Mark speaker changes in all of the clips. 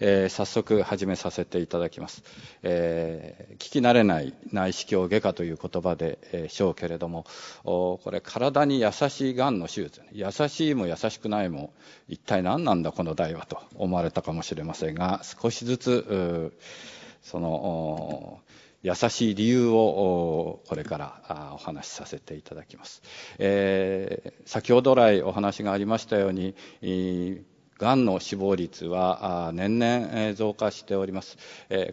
Speaker 1: えー、早速始めさせていただきます、えー、聞き慣れない内視鏡外科という言葉で、えしょうけれどもこれ体に優しいがんの手術優しいも優しくないも一体何なんだこの題はと思われたかもしれませんが少しずつその優しい理由をこれからお話しさせていただきます。えー、先ほど来お話がありましたように、がんの死亡率は年々増加しております。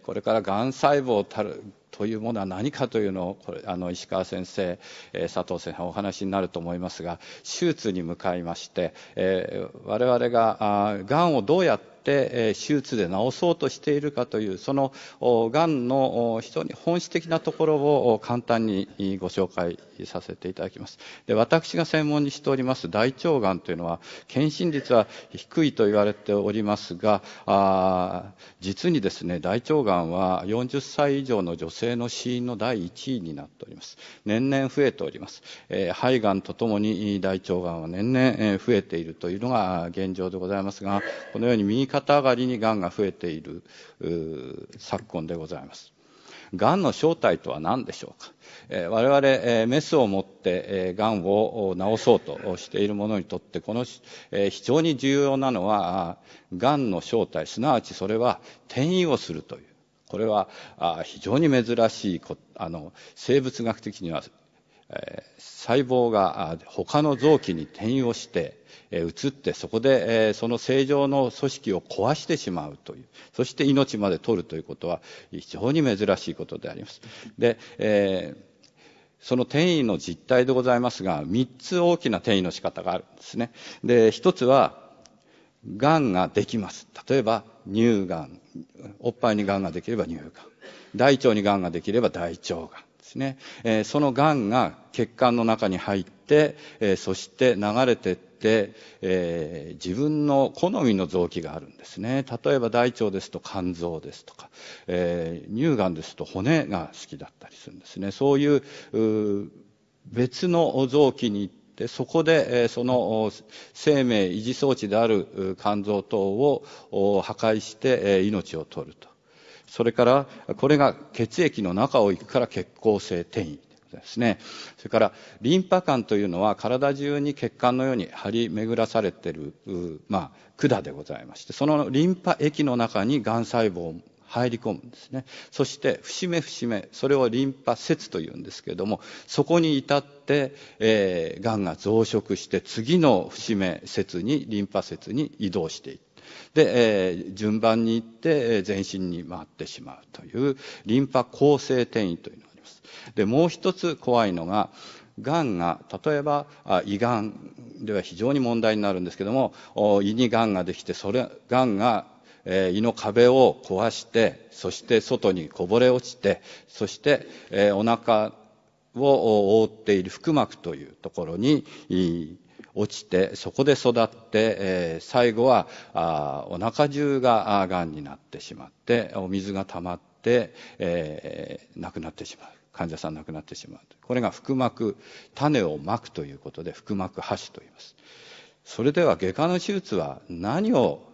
Speaker 1: これからがん細胞たるというものは何かというのをこれあの石川先生、え佐藤先生お話になると思いますが手術に向かいまして、え我々ががんをどうやってって手術で治そうとしているかというそのがんの非常に本質的なところを簡単にご紹介させていただきますで私が専門にしております大腸がんというのは検診率は低いと言われておりますがあ実にですね大腸がんは40歳以上の女性の死因の第1位になっております年々増えております、えー、肺がんとともに大腸がんは年々増えているというのが現状でございますがこのように右肩上がりにがんが増えている昨今でございます。がんの正体とは何でしょうか、えー、我々、えー、メスを持って、えー、がんを治そうとしている者にとってこの、えー、非常に重要なのはがんの正体すなわちそれは転移をするというこれはあ非常に珍しいこあの生物学的には、えー、細胞が他の臓器に転移をして移ってそこでその正常の組織を壊してしまうというそして命まで取るということは非常に珍しいことであります。で、えーその転移の実態でございますが、3つ大きな転移の仕方があるんですね。で、1つは、癌ができます。例えば、乳がん。おっぱいに癌ができれば乳がん。大腸に癌ができれば大腸がんですね。えー、その癌が血管の中に入って、えー、そして流れてって、て、えー、自分の好みの臓器があるんですね。例えば大腸ですと肝臓ですとか、えー、乳がんですと骨が好きだったりするんですね。そういう、う別の臓器に行って、そこで、えその生命維持装置である肝臓等を破壊して、え命を取ると。それから、これが血液の中を行くから血行性転移。ですね。それから、リンパ管というのは体中に血管のように張り巡らされている、まあ、管でございまして、そのリンパ液の中に癌細胞入り込むんですね。そして、節目節目、それをリンパ節というんですけれども、そこに至って、えー、癌が増殖して、次の節目節に、リンパ節に移動していく。で、えー、順番に行って、え全身に回ってしまうという、リンパ構成転移というのます。で、もう一つ怖いのが、がんが、例えば、胃がんでは非常に問題になるんですけども、胃にがんができて、それ、がんが、えー、胃の壁を壊して、そして外にこぼれ落ちて、そして、えー、お腹を覆っている腹膜というところに、落ちて、そこで育って、えー、最後は、お腹中ががんになってしまって、お水が溜まって、、えー、亡くなってしまう。患者さん亡くなってしまう。これが腹膜、種をまくということで、腹膜破死と言います。それでは外科の手術は何を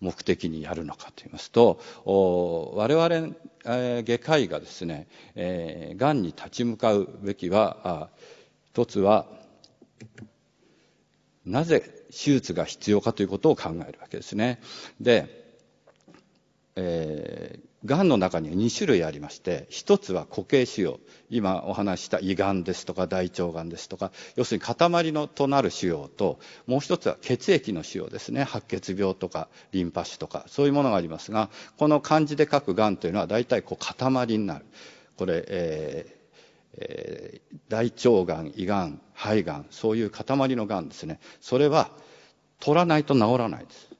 Speaker 1: 目的にやるのかと言いますと、我々、えー、外科医がですね、えー、に立ち向かうべきは、一つは、なぜ手術が必要かということを考えるわけですね。で、えーがんの中には2種類ありまして、1つは固形腫瘍。今お話した胃がんですとか大腸がんですとか、要するに塊のとなる腫瘍と、もう1つは血液の腫瘍ですね。白血病とかリンパ腫とか、そういうものがありますが、この漢字で書くがんというのは大体こう塊になる。これ、えーえー、大腸がん、胃がん、肺がん、そういう塊のがんですね。それは取らないと治らないです。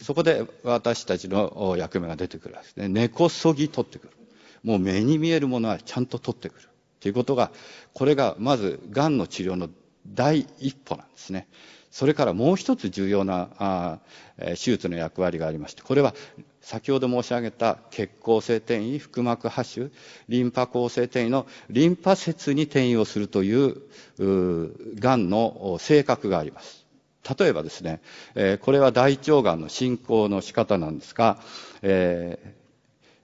Speaker 1: そこで私たちの役目が出てくるわけですね。根こそぎ取ってくる。もう目に見えるものはちゃんと取ってくる。ということが、これがまず、がんの治療の第一歩なんですね。それからもう一つ重要なあ手術の役割がありまして、これは先ほど申し上げた血行性転移、腹膜播種、リンパ構生転移のリンパ節に転移をするという、がんの性格があります。例えばですね、えー、これは大腸がんの進行の仕方なんですが、え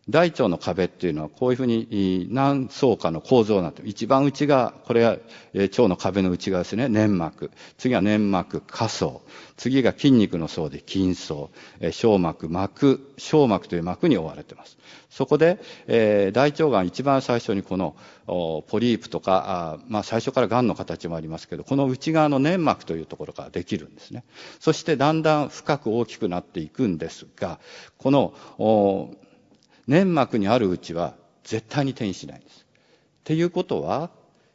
Speaker 1: 大腸の壁っていうのはこういうふうに何層かの構造になって一番内側、これは腸の壁の内側ですね、粘膜。次は粘膜、下層。次が筋肉の層で筋層。小膜、膜、小膜という膜に覆われています。そこで、え大腸がん一番最初にこのポリープとか、あまあ最初からがんの形もありますけど、この内側の粘膜というところからできるんですね。そしてだんだん深く大きくなっていくんですが、この、粘膜にあるうちは絶対に転移しないんです。っていうことは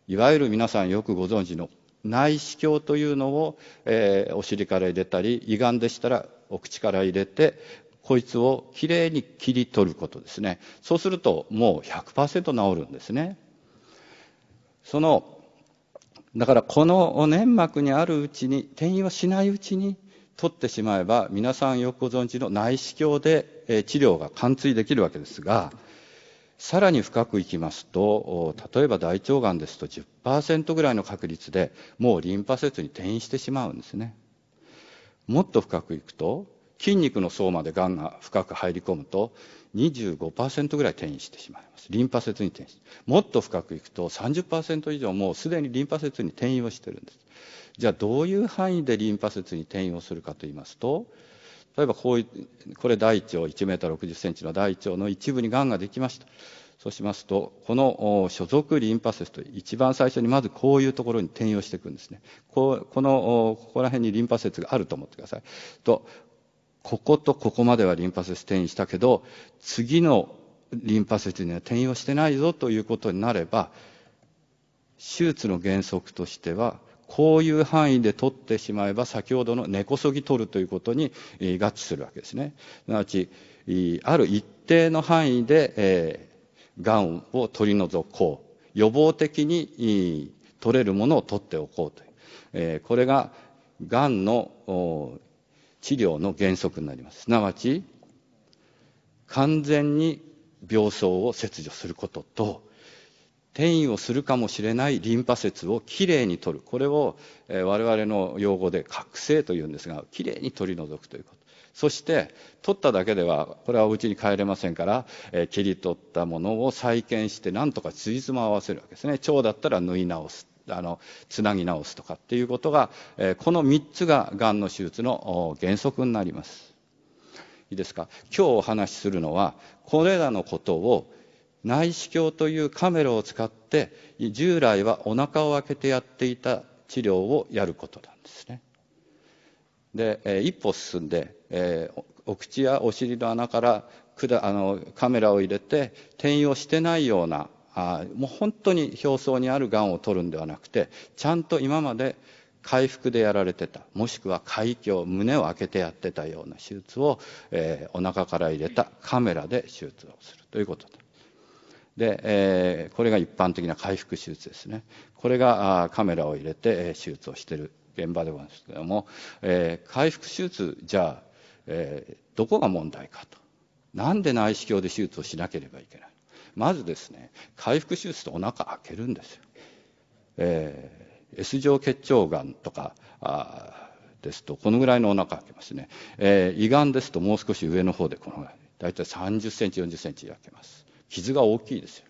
Speaker 1: いわゆる皆さんよくご存知の内視鏡というのを、えー、お尻から入れたり胃がんでしたらお口から入れてこいつをきれいに切り取ることですねそうするともう100%治るんですねそのだからこの粘膜にあるうちに転移をしないうちに取ってしまえば、皆さんよくご存知の内視鏡で治療が貫通できるわけですが、さらに深くいきますと、例えば大腸がんですと10%ぐらいの確率でもうリンパ節に転移してしまうんですね。もっと深くいくと、筋肉の層までがんが深く入り込むと、25%ぐらい転移してしまいます。リンパ節に転移もっと深くいくと30%以上もうすでにリンパ節に転移をしてるんです。じゃあどういう範囲でリンパ節に転移をするかと言いますと、例えばこういう、これ大腸1メートル60センチの大腸の一部に癌ができました。そうしますと、この所属リンパ節と一番最初にまずこういうところに転用していくんですね。こうこの、ここら辺にリンパ節があると思ってください。と、こことここまではリンパ節転移したけど、次のリンパ節には転移をしてないぞということになれば、手術の原則としては、こういう範囲で取ってしまえば、先ほどの根こそぎ取るということに合致するわけですね。すなわち、ある一定の範囲で、えー、がんを取り除こう。予防的に取れるものを取っておこうという。えー、これが、がんの治療の原則になります。すなわち、完全に病巣を切除することと、転移をするかもしれないリンパ節をきれいに取る。これを、え我々の用語で覚醒というんですが、きれいに取り除くということ。そして、取っただけでは、これはお家に帰れませんから、えー、切り取ったものを再建して、なんとかついつま合わせるわけですね。腸だったら縫い直す。あのつなぎ直すとかっていうことが、えー、この3つががんの手術の原則になります。いいですか今日お話しするのはこれらのことを内視鏡というカメラを使って従来はお腹を開けてやっていた治療をやることなんですね。で、えー、一歩進んで、えー、お口やお尻の穴からあのカメラを入れて転用してないようなもう本当に表層にあるがんを取るんではなくてちゃんと今まで回復でやられてたもしくは開域胸を開けてやってたような手術を、えー、お腹から入れたカメラで手術をするということで、えー、これが一般的な回復手術ですねこれがカメラを入れて手術をしてる現場ではですけども、えー、回復手術じゃあ、えー、どこが問題かとなんで内視鏡で手術をしなければいけないまずですね、回復手術とお腹開けるんですよ。えー、S 状結腸がんとか、あですと、このぐらいのお腹開けますね。えー、胃がんですと、もう少し上の方でこのぐらい。大体30センチ、40センチ開けます。傷が大きいですよ。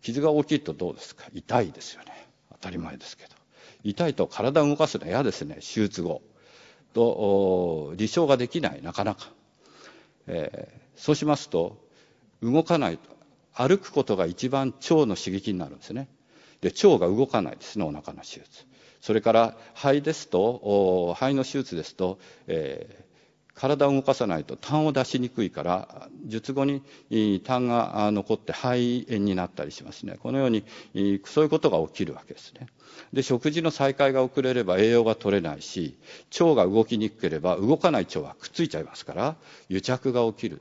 Speaker 1: 傷が大きいとどうですか痛いですよね。当たり前ですけど。痛いと体を動かすのは嫌ですね、手術後。と、理想ができない、なかなか。えー、そうしますと、動かないと、歩くことが一番腸の刺激になるんですね。で、腸が動かないですね、お腹の手術。それから肺ですと、肺の手術ですと、えー、体を動かさないと痰を出しにくいから、術後に痰が残って肺炎になったりしますね。このように、そういうことが起きるわけですね。で、食事の再開が遅れれば栄養が取れないし、腸が動きにくければ、動かない腸はくっついちゃいますから、癒着が起きる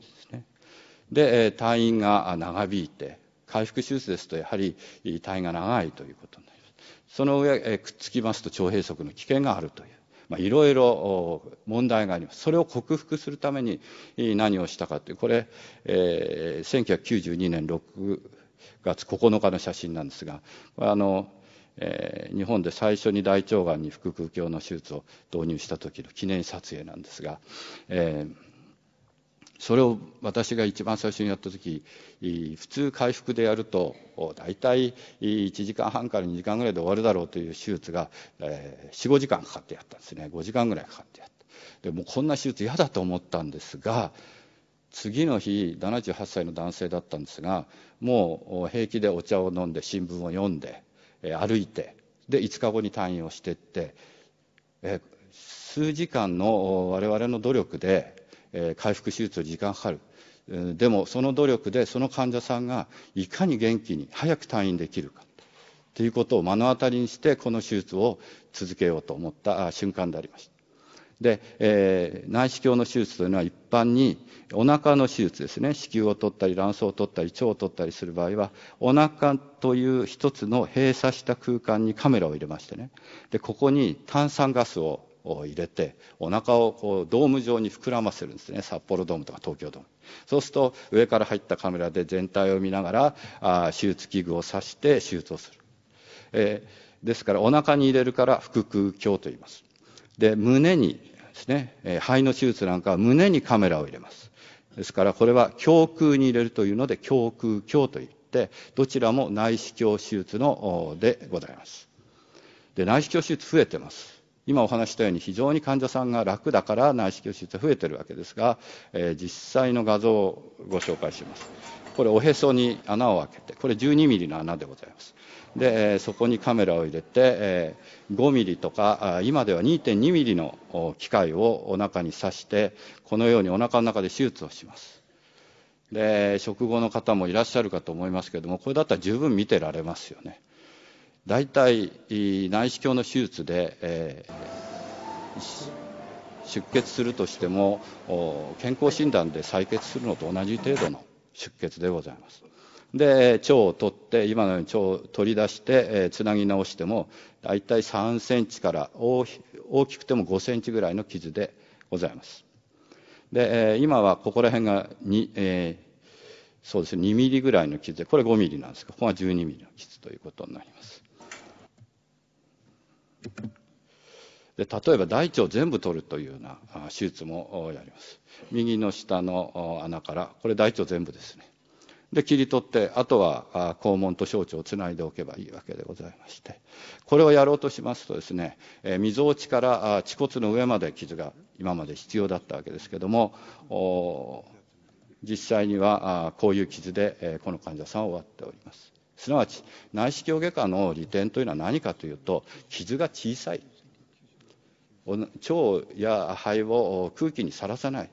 Speaker 1: で、退院が長引いて、回復手術ですとやはり退院が長いということになります。その上、くっつきますと腸閉塞の危険があるという。まあ、いろいろ問題があります。それを克服するために何をしたかという、これ、えー、1992年6月9日の写真なんですが、あの、えー、日本で最初に大腸がんに腹腔鏡の手術を導入した時の記念撮影なんですが、えーそれを私が一番最初にやった時普通回復でやると大体1時間半から2時間ぐらいで終わるだろうという手術が、45時間かかってやったんですね5時間ぐらいかかってやったでもうこんな手術嫌だと思ったんですが次の日78歳の男性だったんですがもう平気でお茶を飲んで新聞を読んで歩いてで5日後に退院をしてって、数時間の我々の努力でえ回復手術は時間かかる。でもその努力でその患者さんがいかに元気に早く退院できるかということを目の当たりにしてこの手術を続けようと思った瞬間でありました。で、えー、内視鏡の手術というのは一般にお腹の手術ですね子宮を取ったり卵巣を取ったり腸を取ったりする場合はお腹という一つの閉鎖した空間にカメラを入れましてねでここに炭酸ガスを入れてお腹をこうドーム状に膨らませるんですね札幌ドームとか東京ドームそうすると上から入ったカメラで全体を見ながらあ手術器具を挿して手術をする、えー、ですからお腹に入れるから腹腔鏡と言いますで胸にですね、えー、肺の手術なんかは胸にカメラを入れますですからこれは胸腔に入れるというので胸腔鏡といってどちらも内視鏡手術のでございますで内視鏡手術増えてます今お話したように非常に患者さんが楽だから内視鏡手術増えてるわけですが、えー、実際の画像をご紹介します。これおへそに穴を開けて、これ12ミリの穴でございます。で、そこにカメラを入れて、え5ミリとか、今では2.2ミリの機械をお腹に刺して、このようにお腹の中で手術をします。で、食後の方もいらっしゃるかと思いますけども、これだったら十分見てられますよね。大体内視鏡の手術で、えー、出血するとしても健康診断で採血するのと同じ程度の出血でございます。で腸を取って今のように腸を取り出して、えー、つなぎ直しても大体3センチから大きくても5センチぐらいの傷でございます。で、えー、今はここら辺が2、えーそうですね、2ミリぐらいの傷で、これ5ミリなんですが、ここが12ミリの傷ということになります。で例えば大腸を全部取るというような手術もやります右の下の穴からこれ大腸全部ですねで切り取ってあとは肛門と小腸をつないでおけばいいわけでございましてこれをやろうとしますとですね、えみぞおちから恥骨の上まで傷が今まで必要だったわけですけども実際にはこういう傷でこの患者さんは終わっております。すなわち内視鏡外科の利点というのは何かというと傷が小さい腸や肺を空気にさらさない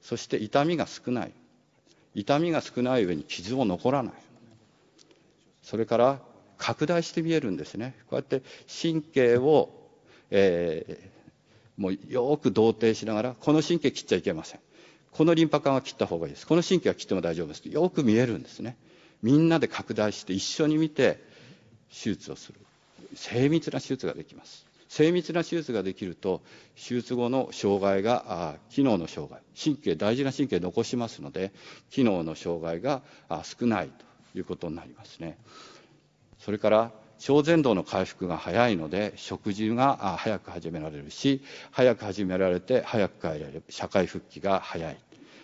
Speaker 1: そして痛みが少ない痛みが少ない上に傷も残らないそれから拡大して見えるんですねこうやって神経を、えー、もうよく同定しながらこの神経切っちゃいけませんこのリンパ管は切った方がいいですこの神経は切っても大丈夫ですよく見えるんですねみんなで拡大して一緒に見て手術をする精密な手術ができます精密な手術ができると手術後の障害が機能の障害神経大事な神経残しますので機能の障害が少ないということになりますねそれから小前動の回復が早いので食事が早く始められるし早く始められて早く帰れる社会復帰が早い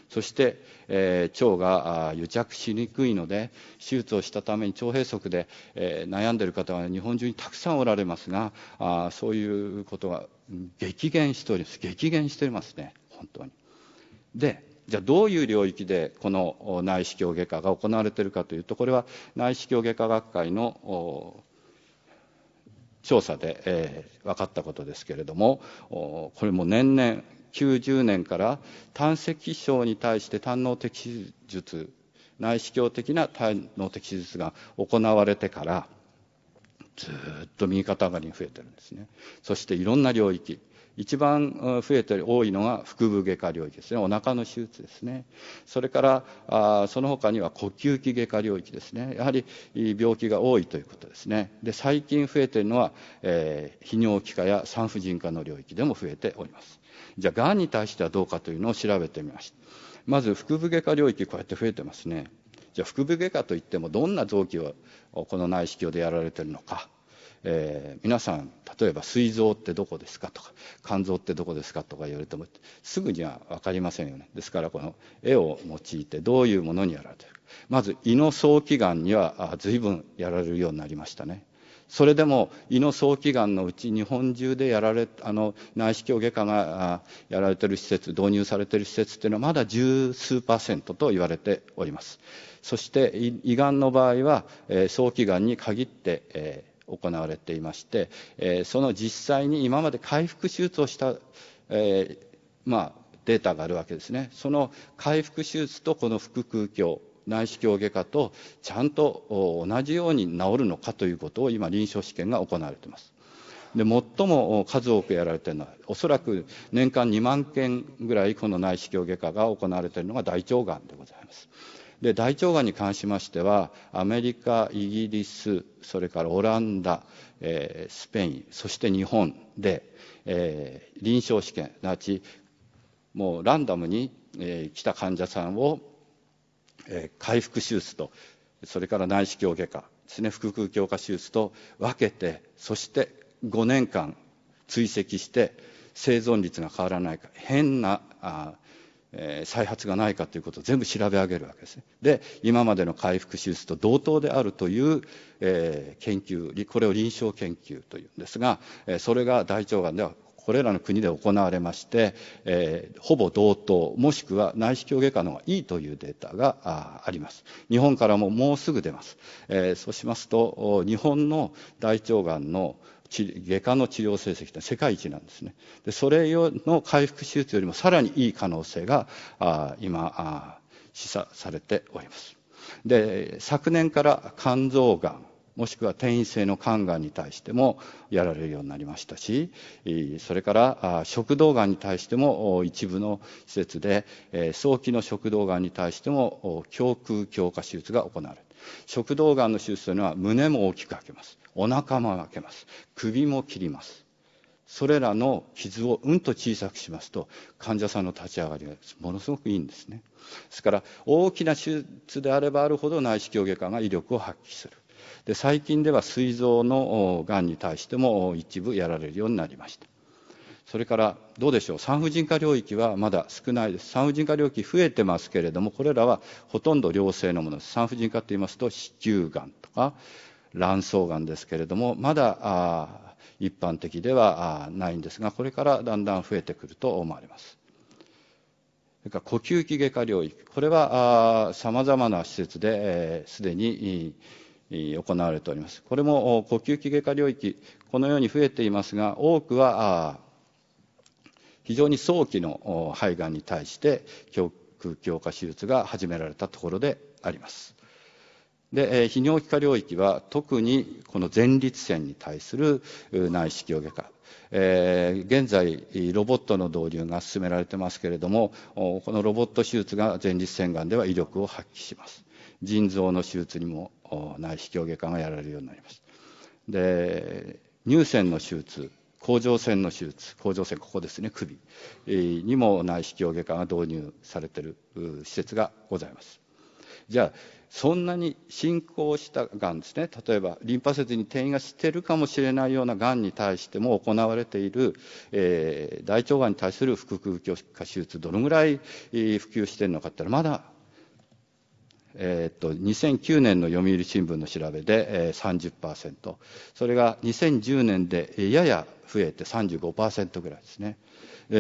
Speaker 1: そして、えー、腸が癒着しにくいので手術をしたために腸閉塞で、えー、悩んでる方は日本中にたくさんおられますがあそういうことが激減しております激減していますね本当に。でじゃあどういう領域でこの内視鏡外科が行われているかというとこれは内視鏡外科学会の調査で、え分かったことですけれどもこれも年々90年から胆石症に対して胆能的手術内視鏡的な胆能的手術が行われてからずっと右肩上がりに増えてるんですねそしていろんな領域一番増えてる多いのが腹部外科領域ですねお腹の手術ですねそれからあその他には呼吸器外科領域ですねやはり病気が多いということですねで最近増えているのは、えー、泌尿器科や産婦人科の領域でも増えておりますじゃあ、がんに対してはどうかというのを調べてみました。まず、腹部外科領域、こうやって増えてますね。じゃあ、腹部外科といっても、どんな臓器を、この内視鏡でやられてるのか。えー、皆さん、例えば、膵臓ってどこですかとか、肝臓ってどこですかとか言われても、すぐには分かりませんよね。ですから、この絵を用いて、どういうものにやられてるまず、胃の早期がんには、随分やられるようになりましたね。それでも胃の早期がんのうち日本中でやられあの内視鏡外科がやられてる施設導入されてる施設っていうのはまだ十数パーセントと言われておりますそして胃がんの場合は、え早期がんに限って、え行われていまして、えその実際に今まで回復手術をした、えまあデータがあるわけですね。その回復手術とこの腹腔鏡内視鏡外科とちゃんと同じように治るのかということを今臨床試験が行われています。で最も数多くやられているのはおそらく年間2万件ぐらいこの内視鏡外科が行われているのが大腸がんでございます。で大腸がんに関しましてはアメリカイギリスそれからオランダ、えー、スペインそして日本で、えー、臨床試験なちもうランダムに、えー、来た患者さんをえー、回復手術とそれから内視鏡外科ですね腹腔鏡下手術と分けてそして5年間追跡して生存率が変わらないか変なあ、えー、再発がないかということを全部調べ上げるわけですね。で今までの回復手術と同等であるという、えー、研究これを臨床研究というんですが、えー、それが大腸がんではこれらの国で行われまして、えー、ほぼ同等もしくは内視鏡外科の方がいいというデータがあります日本からももうすぐ出ます、えー、そうしますと日本の大腸がんの外科の治療成績って世界一なんですねでそれの回復手術よりもさらにいい可能性があ今あ示唆されておりますで昨年から肝臓がんもしくは転移性の肝がんに対してもやられるようになりましたしそれから食道がんに対しても一部の施設で早期の食道がんに対しても胸腔強化手術が行われる食道がんの手術というのは胸も大きく開けますお腹も開けます首も切りますそれらの傷をうんと小さくしますと患者さんの立ち上がりがものすごくいいんですねですから大きな手術であればあるほど内視鏡外科が威力を発揮するで最近では膵臓のがんに対しても一部やられるようになりましたそれからどうでしょう産婦人科領域はまだ少ないです産婦人科領域増えてますけれどもこれらはほとんど良性のものです産婦人科といいますと子宮がんとか卵巣がんですけれどもまだ一般的ではないんですがこれからだんだん増えてくると思われますそれから呼吸器外科領域これはさまざまな施設ですで、えー、に、えー行われております。これも呼吸器外科領域、このように増えていますが、多くは非常に早期の肺がんに対して胸腔鏡下手術が始められたところであります。で、泌尿器科領域は特にこの前立腺に対する内視鏡外科。えー、現在ロボットの導入が進められてますけれどもこのロボット手術が前立腺がんでは威力を発揮します腎臓の手術にも内視鏡外科がやられるようになります。で乳腺の手術甲状腺の手術甲状腺ここですね首にも内視鏡外科が導入されてる施設がございます。じゃあそんなに進行したがんですね例えばリンパ節に転移がしてるかもしれないようながんに対しても行われている、えー、大腸がんに対する腹腔鏡化手術どのぐらい、普及してるのかってまだえっと2009年の読売新聞の調べで、えー、30%、それが2010年でやや増えて35%ぐらいですね。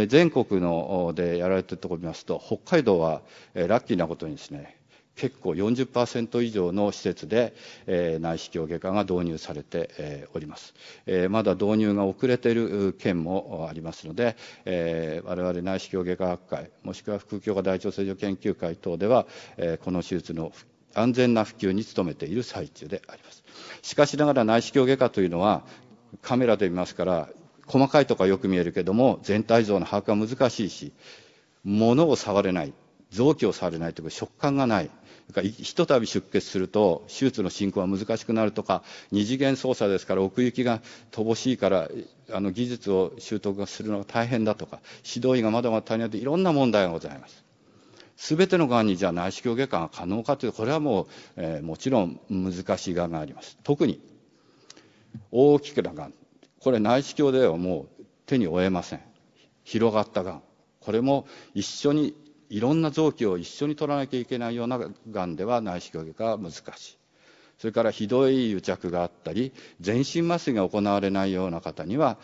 Speaker 1: 全国のでやられているところを見ますと、北海道はラッキーなことにですね、結構40%以上の施設で、えー、内視鏡外科が導入されて、えおります、えー、まだ導入が遅れている県もありますので、えー、我々内視鏡外科学会もしくは腹腔鏡科大腸正常研究会等では、えー、この手術の安全な普及に努めている最中でありますしかしながら内視鏡外科というのはカメラで見ますから細かいとこはよく見えるけども全体像の把握は難しいし物を触れない臓器を触れないというか食感がないかひとたび出血すると手術の進行は難しくなるとか二次元操作ですから奥行きが乏しいからあの技術を習得するのが大変だとか指導医がまだまだ足りないといろんな問題がございます。すべてのがんにじゃあ内視鏡外科が可能かというとこれはもう、えー、もちろん難しいがんがあります特に大きくながんこれ内視鏡ではもう手に負えません広がったがんこれも一緒にいろんな臓器を一緒に取らなきゃいけないようながんでは内視鏡外科は難しい。それからひどい癒着があったり、全身麻酔が行われないような方には、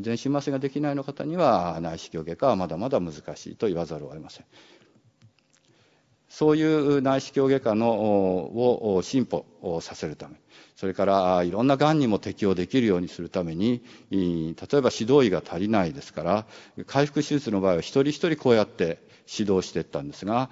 Speaker 1: 全身麻酔ができないような方には、内視鏡外科はまだまだ難しいと言わざるを得ません。そういう内視鏡外科のを進歩させるため、それからいろんながんにも適応できるようにするために、例えば指導医が足りないですから、回復手術の場合は一人一人こうやって指導していったんですが、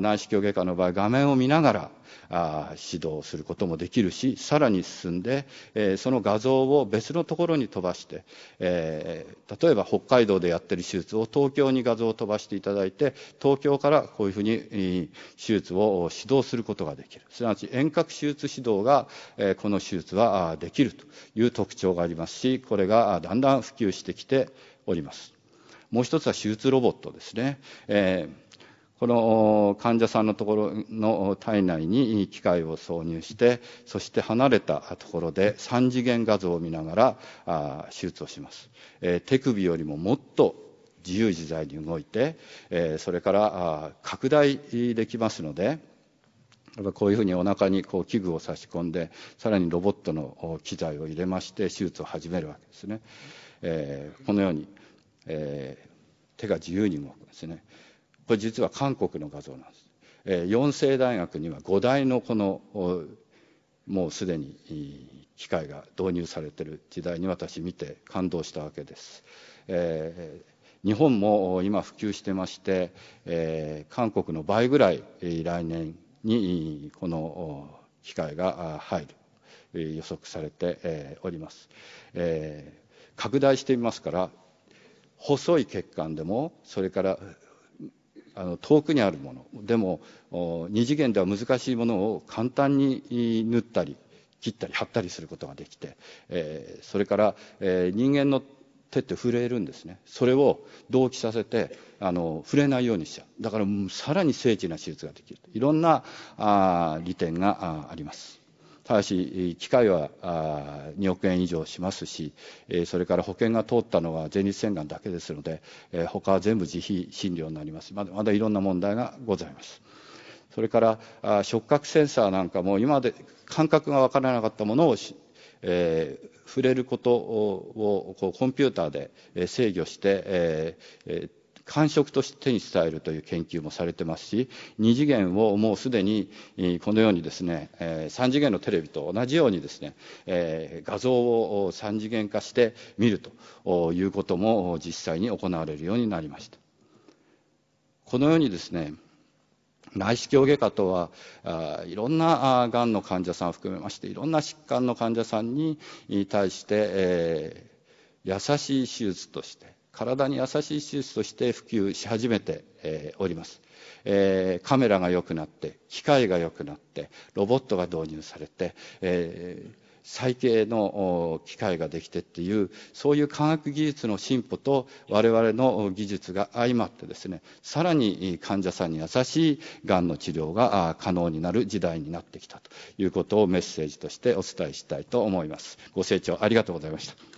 Speaker 1: 内視鏡外科の場合、画面を見ながら、あ指導することもできるし、さらに進んで、えその画像を別のところに飛ばして、え例えば北海道でやってる手術を東京に画像を飛ばしていただいて、東京からこういうふうに、手術を指導することができる。すなわち遠隔手術指導が、えこの手術はできるという特徴がありますしこれがだんだん普及してきております。もう一つは手術ロボットですね。えこの患者さんのところの体内に機械を挿入して、そして離れたところで3次元画像を見ながら手術をします。え手首よりももっと自由自在に動いて、えそれから拡大できますので、こういうふうにお腹にこう器具を差し込んで、さらにロボットの機材を入れまして、手術を始めるわけですね。えー、このように、えー、手が自由に動くんですね。これ実は韓国の画像なんです。えー、四星大学には5台のこの、もうすでに機械が導入されてる時代に私見て感動したわけです。えー日本も今普及してまして、えー、韓国の倍ぐらい来年にこの機械が入る予測されております。拡大してみますから細い血管でもそれからあの遠くにあるものでも二次元では難しいものを簡単に縫ったり切ったり貼ったりすることができて、えー、それから、えー、人間の手って震えるんですねそれを同期させてあの触れないようにしちゃうだからさらに精緻な手術ができるいろんなあ利点があありますただし機械はあ2億円以上しますし、えそれから保険が通ったのは前立腺がんだけですので、え他は全部自費診療になりますまだまだいろんな問題がございますそれから触覚センサーなんかも今まで感覚が分からなかったものをえー、触れることをこうコンピューターで制御して、えー感触として手に伝えるという研究もされてますし、2次元をもうすでに、このようにですね、3次元のテレビと同じようにですね、画像を3次元化して見るということも実際に行われるようになりました。このようにですね、内視鏡外科とはいろんながんの患者さんを含めましていろんな疾患の患者さんに対して、えー、優しい手術として体に優しい手術として普及し始めて、えー、おります。えー、カメラが良くなって機械が良くなってロボットが導入されて、えー再建の機会ができてっていう、そういう科学技術の進歩と我々の技術が相まってですね、さらに患者さんに優しいがんの治療が可能になる時代になってきたということをメッセージとしてお伝えしたいと思います。ご清聴ありがとうございました。